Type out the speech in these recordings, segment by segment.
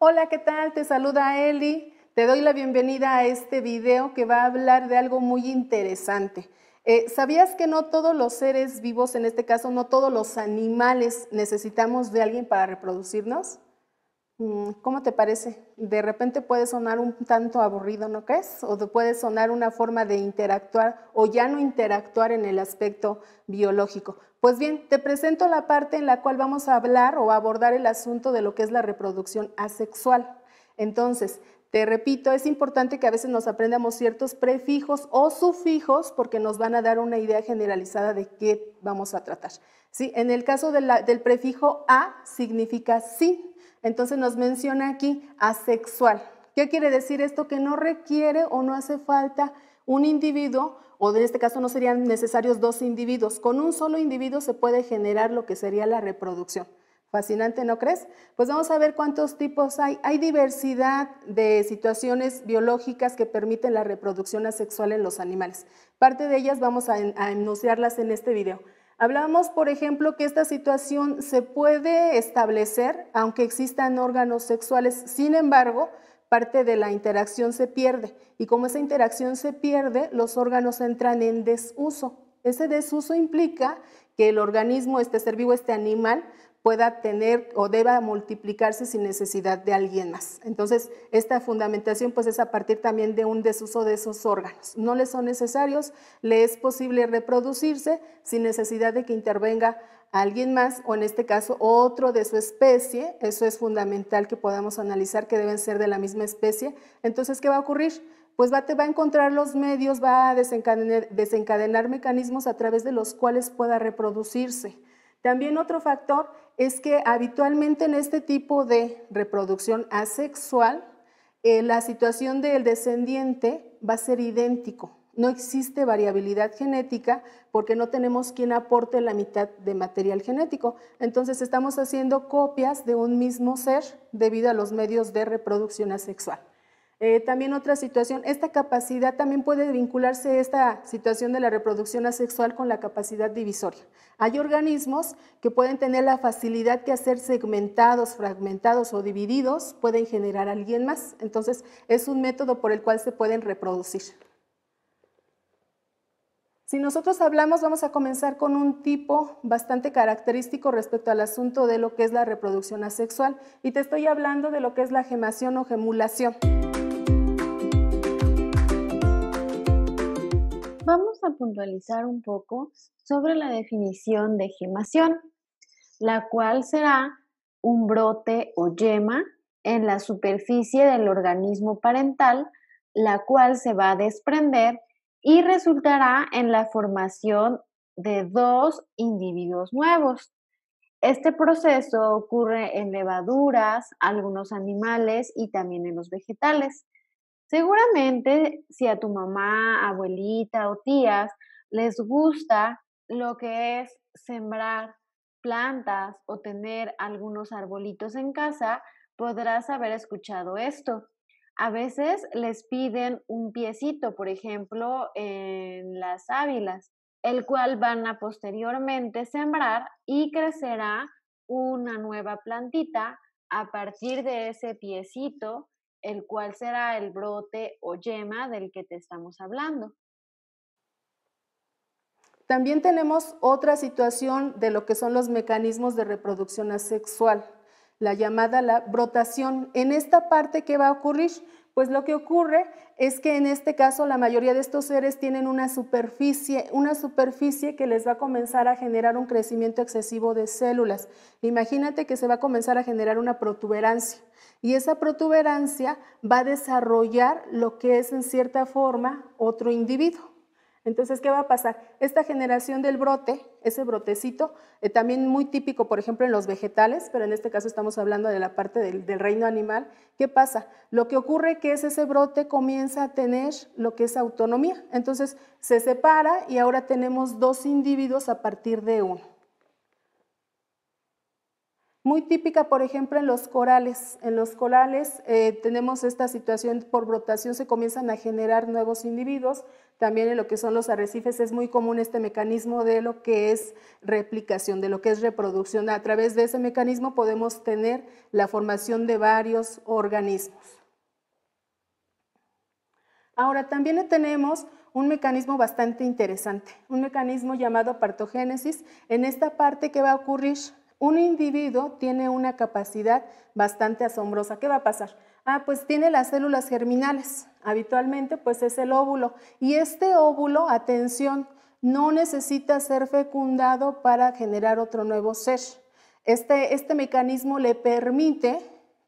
Hola, ¿qué tal? Te saluda Eli. Te doy la bienvenida a este video que va a hablar de algo muy interesante. Eh, ¿Sabías que no todos los seres vivos, en este caso no todos los animales, necesitamos de alguien para reproducirnos? Mm, ¿Cómo te parece? De repente puede sonar un tanto aburrido, ¿no crees? O puede sonar una forma de interactuar o ya no interactuar en el aspecto biológico. Pues bien, te presento la parte en la cual vamos a hablar o abordar el asunto de lo que es la reproducción asexual. Entonces, te repito, es importante que a veces nos aprendamos ciertos prefijos o sufijos porque nos van a dar una idea generalizada de qué vamos a tratar. ¿Sí? En el caso del prefijo a significa sí, entonces nos menciona aquí asexual. ¿Qué quiere decir esto? Que no requiere o no hace falta un individuo, o en este caso no serían necesarios dos individuos, con un solo individuo se puede generar lo que sería la reproducción. Fascinante, ¿no crees? Pues vamos a ver cuántos tipos hay. Hay diversidad de situaciones biológicas que permiten la reproducción asexual en los animales. Parte de ellas vamos a, a enunciarlas en este video. Hablamos, por ejemplo, que esta situación se puede establecer aunque existan órganos sexuales. Sin embargo, parte de la interacción se pierde y como esa interacción se pierde, los órganos entran en desuso. Ese desuso implica que el organismo, este ser vivo, este animal, pueda tener o deba multiplicarse sin necesidad de alguien más. Entonces, esta fundamentación pues es a partir también de un desuso de esos órganos. No le son necesarios, le es posible reproducirse sin necesidad de que intervenga alguien más o en este caso otro de su especie, eso es fundamental que podamos analizar que deben ser de la misma especie, entonces ¿qué va a ocurrir? Pues va, te va a encontrar los medios, va a desencadenar, mecanismos a través de los cuales pueda reproducirse. También otro factor es que habitualmente en este tipo de reproducción asexual, eh, la situación del descendiente va a ser idéntico no existe variabilidad genética porque no tenemos quien aporte la mitad de material genético. Entonces estamos haciendo copias de un mismo ser debido a los medios de reproducción asexual. Eh, también otra situación, esta capacidad también puede vincularse esta situación de la reproducción asexual con la capacidad divisoria. Hay organismos que pueden tener la facilidad que hacer segmentados, fragmentados o divididos pueden generar alguien más. Entonces, es un método por el cual se pueden reproducir. Si nosotros hablamos, vamos a comenzar con un tipo bastante característico respecto al asunto de lo que es la reproducción asexual. Y te estoy hablando de lo que es la gemación o gemulación. Vamos a puntualizar un poco sobre la definición de gemación, la cual será un brote o yema en la superficie del organismo parental, la cual se va a desprender y resultará en la formación de dos individuos nuevos. Este proceso ocurre en levaduras, algunos animales y también en los vegetales. Seguramente si a tu mamá, abuelita o tías les gusta lo que es sembrar plantas o tener algunos arbolitos en casa, podrás haber escuchado esto. A veces les piden un piecito, por ejemplo, en las ávilas, el cual van a posteriormente sembrar y crecerá una nueva plantita a partir de ese piecito, el cual será el brote o yema del que te estamos hablando. También tenemos otra situación de lo que son los mecanismos de reproducción asexual la llamada la brotación. En esta parte, ¿qué va a ocurrir? Pues lo que ocurre es que en este caso la mayoría de estos seres tienen una superficie, una superficie que les va a comenzar a generar un crecimiento excesivo de células. Imagínate que se va a comenzar a generar una protuberancia y esa protuberancia va a desarrollar lo que es en cierta forma otro individuo. Entonces, ¿qué va a pasar? Esta generación del brote, ese brotecito, eh, también muy típico, por ejemplo, en los vegetales, pero en este caso estamos hablando de la parte del, reino animal, ¿qué pasa? Lo que ocurre es que ese brote comienza a tener lo que es autonomía. Entonces, se separa y ahora tenemos dos individuos a partir de uno. Muy típica, por ejemplo, en los corales. En los corales eh, tenemos esta situación por brotación, se comienzan a generar nuevos individuos. También en lo que son los arrecifes es muy común este mecanismo de lo que es replicación, de lo que es reproducción. A través de ese mecanismo podemos tener la formación de varios organismos. Ahora, también tenemos un mecanismo bastante interesante, un mecanismo llamado partogénesis. En esta parte, ¿qué va a ocurrir? un individuo tiene una capacidad bastante asombrosa. ¿Qué va a pasar? Ah, pues tiene las células germinales. Habitualmente, pues es el óvulo. Y este óvulo, atención, no necesita ser fecundado para generar otro nuevo ser. Este, este mecanismo le permite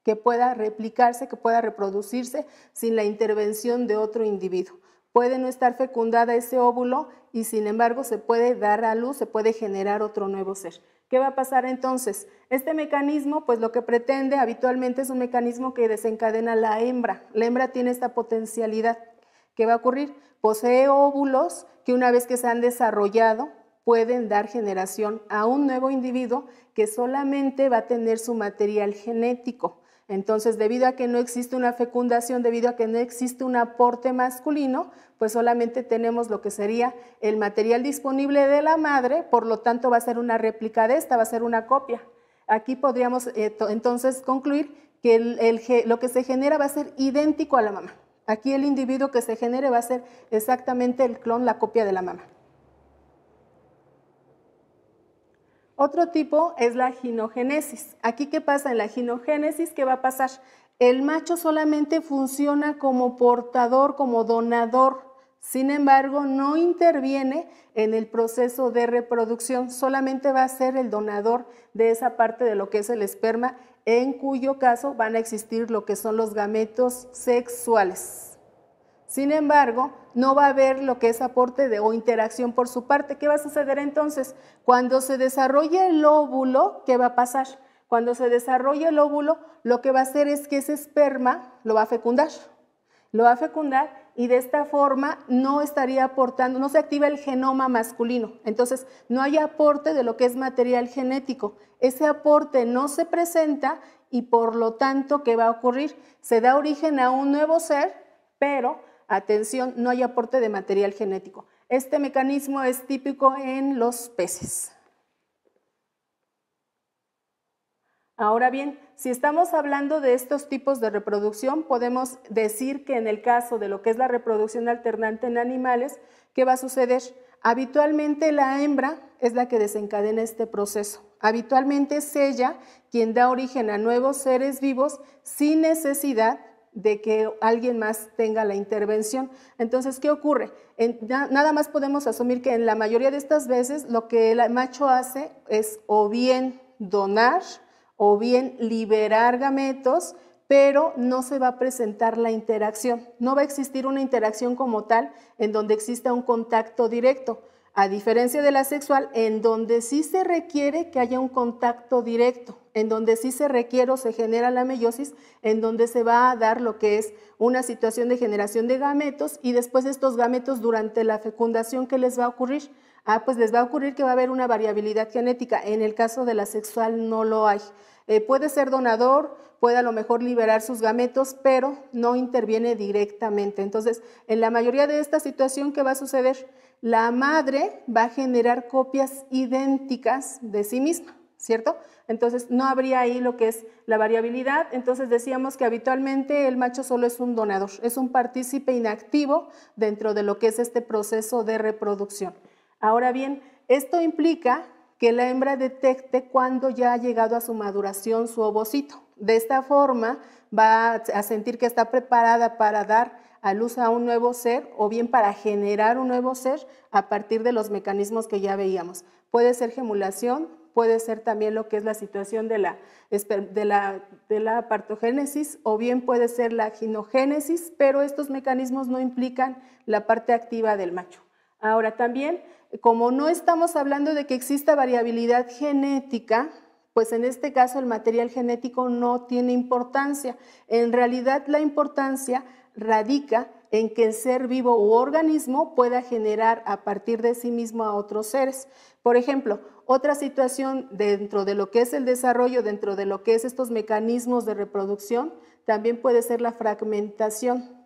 que pueda replicarse, que pueda reproducirse sin la intervención de otro individuo. Puede no estar fecundada ese óvulo y sin embargo se puede dar a luz, se puede generar otro nuevo ser. ¿Qué va a pasar entonces? Este mecanismo, pues lo que pretende habitualmente es un mecanismo que desencadena la hembra. La hembra tiene esta potencialidad. ¿Qué va a ocurrir? Posee óvulos que una vez que se han desarrollado pueden dar generación a un nuevo individuo que solamente va a tener su material genético. Entonces, debido a que no existe una fecundación, debido a que no existe un aporte masculino, pues solamente tenemos lo que sería el material disponible de la madre, por lo tanto va a ser una réplica de esta, va a ser una copia. Aquí podríamos eh, entonces concluir que lo que se genera va a ser idéntico a la mamá. Aquí el individuo que se genere va a ser exactamente el clon, la copia de la mamá. Otro tipo es la ginogénesis. Aquí, ¿qué pasa? En la ginogénesis, ¿qué va a pasar? El macho solamente funciona como portador, como donador. Sin embargo, no interviene en el proceso de reproducción, solamente va a ser el donador de esa parte de lo que es el esperma, en cuyo caso van a existir lo que son los gametos sexuales. Sin embargo, no va a haber lo que es aporte de, o interacción por su parte. ¿Qué va a suceder entonces? Cuando se desarrolle el óvulo, ¿qué va a pasar? Cuando se desarrolla el óvulo, lo que va a hacer es que ese esperma lo va a fecundar. Lo va a fecundar y de esta forma no estaría aportando, no se activa el genoma masculino. Entonces, no hay aporte de lo que es material genético. Ese aporte no se presenta y por lo tanto, ¿qué va a ocurrir? Se da origen a un nuevo ser, pero Atención, no hay aporte de material genético. Este mecanismo es típico en los peces. Ahora bien, si estamos hablando de estos tipos de reproducción, podemos decir que en el caso de lo que es la reproducción alternante en animales, ¿qué va a suceder? Habitualmente la hembra es la que desencadena este proceso. Habitualmente es ella quien da origen a nuevos seres vivos sin necesidad de que alguien más tenga la intervención. Entonces, ¿qué ocurre? nada más podemos asumir que en la mayoría de estas veces lo que el macho hace es o bien donar o bien liberar gametos, pero no se va a presentar la interacción. No va a existir una interacción como tal en donde exista un contacto directo a diferencia de la sexual, en donde sí se requiere que haya un contacto directo, en donde sí se requiere o se genera la meiosis, en donde se va a dar lo que es una situación de generación de gametos y después estos gametos durante la fecundación, ¿qué les va a ocurrir? Ah, pues les va a ocurrir que va a haber una variabilidad genética. En el caso de la sexual no lo hay. Eh, puede ser donador, puede a lo mejor liberar sus gametos, pero no interviene directamente. Entonces, en la mayoría de esta situación, ¿qué va a suceder? la madre va a generar copias idénticas de sí misma, ¿cierto? Entonces no habría ahí lo que es la variabilidad. Entonces decíamos que habitualmente el macho solo es un donador, es un partícipe inactivo dentro de lo que es este proceso de reproducción. Ahora bien, esto implica que la hembra detecte cuando ya ha llegado a su maduración su ovocito. De esta forma va a sentir que está preparada para dar a luz a un nuevo ser o bien para generar un nuevo ser a partir de los mecanismos que ya veíamos. Puede ser gemulación, puede ser también lo que es la situación de la, de la, de la partogénesis o bien puede ser la ginogénesis, pero estos mecanismos no implican la parte activa del macho. Ahora también, como no estamos hablando de que exista variabilidad genética, pues en este caso el material genético no tiene importancia. En realidad la importancia radica en que el ser vivo u organismo pueda generar a partir de sí mismo a otros seres. Por ejemplo, otra situación dentro de lo que es el desarrollo, dentro de lo que es estos mecanismos de reproducción, también puede ser la fragmentación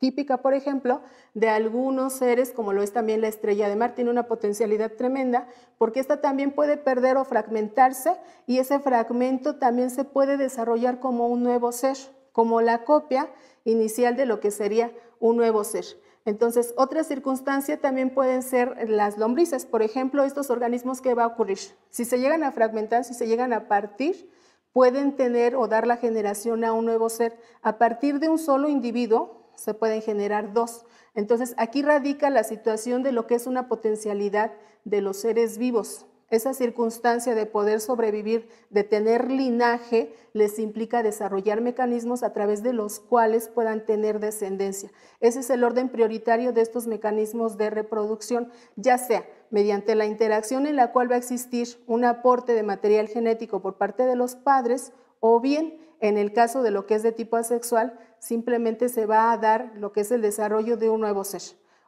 típica, por ejemplo, de algunos seres, como lo es también la estrella de mar, tiene una potencialidad tremenda, porque esta también puede perder o fragmentarse y ese fragmento también se puede desarrollar como un nuevo ser como la copia inicial de lo que sería un nuevo ser. Entonces, otra circunstancia también pueden ser las lombrices, por ejemplo, estos organismos que va a ocurrir. Si se llegan a fragmentar, si se llegan a partir, pueden tener o dar la generación a un nuevo ser. A partir de un solo individuo se pueden generar dos. Entonces, aquí radica la situación de lo que es una potencialidad de los seres vivos. Esa circunstancia de poder sobrevivir, de tener linaje, les implica desarrollar mecanismos a través de los cuales puedan tener descendencia. Ese es el orden prioritario de estos mecanismos de reproducción, ya sea mediante la interacción en la cual va a existir un aporte de material genético por parte de los padres o bien en el caso de lo que es de tipo asexual, simplemente se va a dar lo que es el desarrollo de un nuevo ser.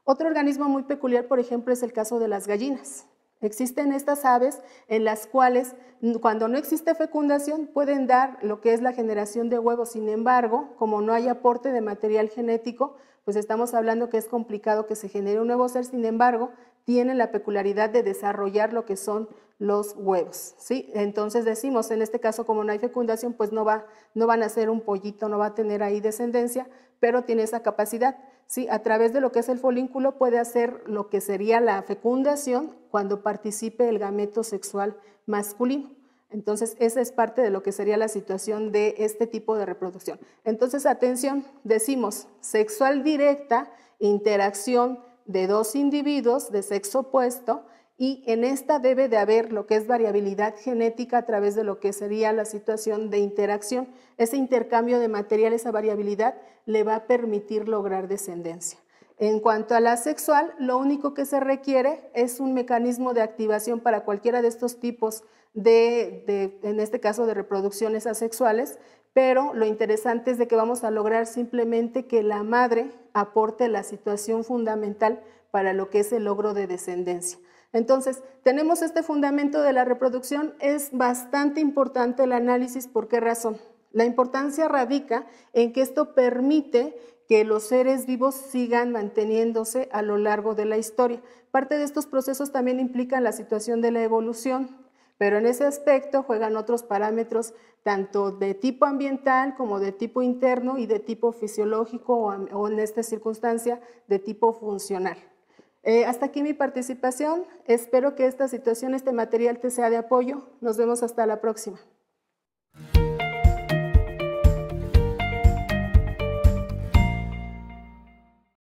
Otro organismo muy peculiar, por ejemplo, es el caso de las gallinas. Existen estas aves en las cuales cuando no existe fecundación pueden dar lo que es la generación de huevos, sin embargo, como no hay aporte de material genético, pues estamos hablando que es complicado que se genere un nuevo ser, sin embargo, tienen la peculiaridad de desarrollar lo que son los huevos, ¿sí? Entonces decimos, en este caso como no hay fecundación, pues no, va, no van a ser un pollito, no va a tener ahí descendencia, pero tiene esa capacidad, ¿sí? A través de lo que es el folículo puede hacer lo que sería la fecundación cuando participe el gameto sexual masculino. Entonces, esa es parte de lo que sería la situación de este tipo de reproducción. Entonces, atención, decimos sexual directa, interacción de dos individuos de sexo opuesto y en esta debe de haber lo que es variabilidad genética a través de lo que sería la situación de interacción. Ese intercambio de material, esa variabilidad, le va a permitir lograr descendencia. En cuanto a la sexual, lo único que se requiere es un mecanismo de activación para cualquiera de estos tipos de en este caso, de reproducciones asexuales, pero lo interesante es de que vamos a lograr simplemente que la madre aporte la situación fundamental para lo que es el logro de descendencia. Entonces, tenemos este fundamento de la reproducción, es bastante importante el análisis, ¿por qué razón? La importancia radica en que esto permite que los seres vivos sigan manteniéndose a lo largo de la historia. Parte de estos procesos también implica la situación de la evolución, pero en ese aspecto juegan otros parámetros tanto de tipo ambiental como de tipo interno y de tipo fisiológico o, en esta circunstancia de tipo funcional. Eh, hasta aquí mi participación. Espero que esta situación, este material te sea de apoyo. Nos vemos hasta la próxima.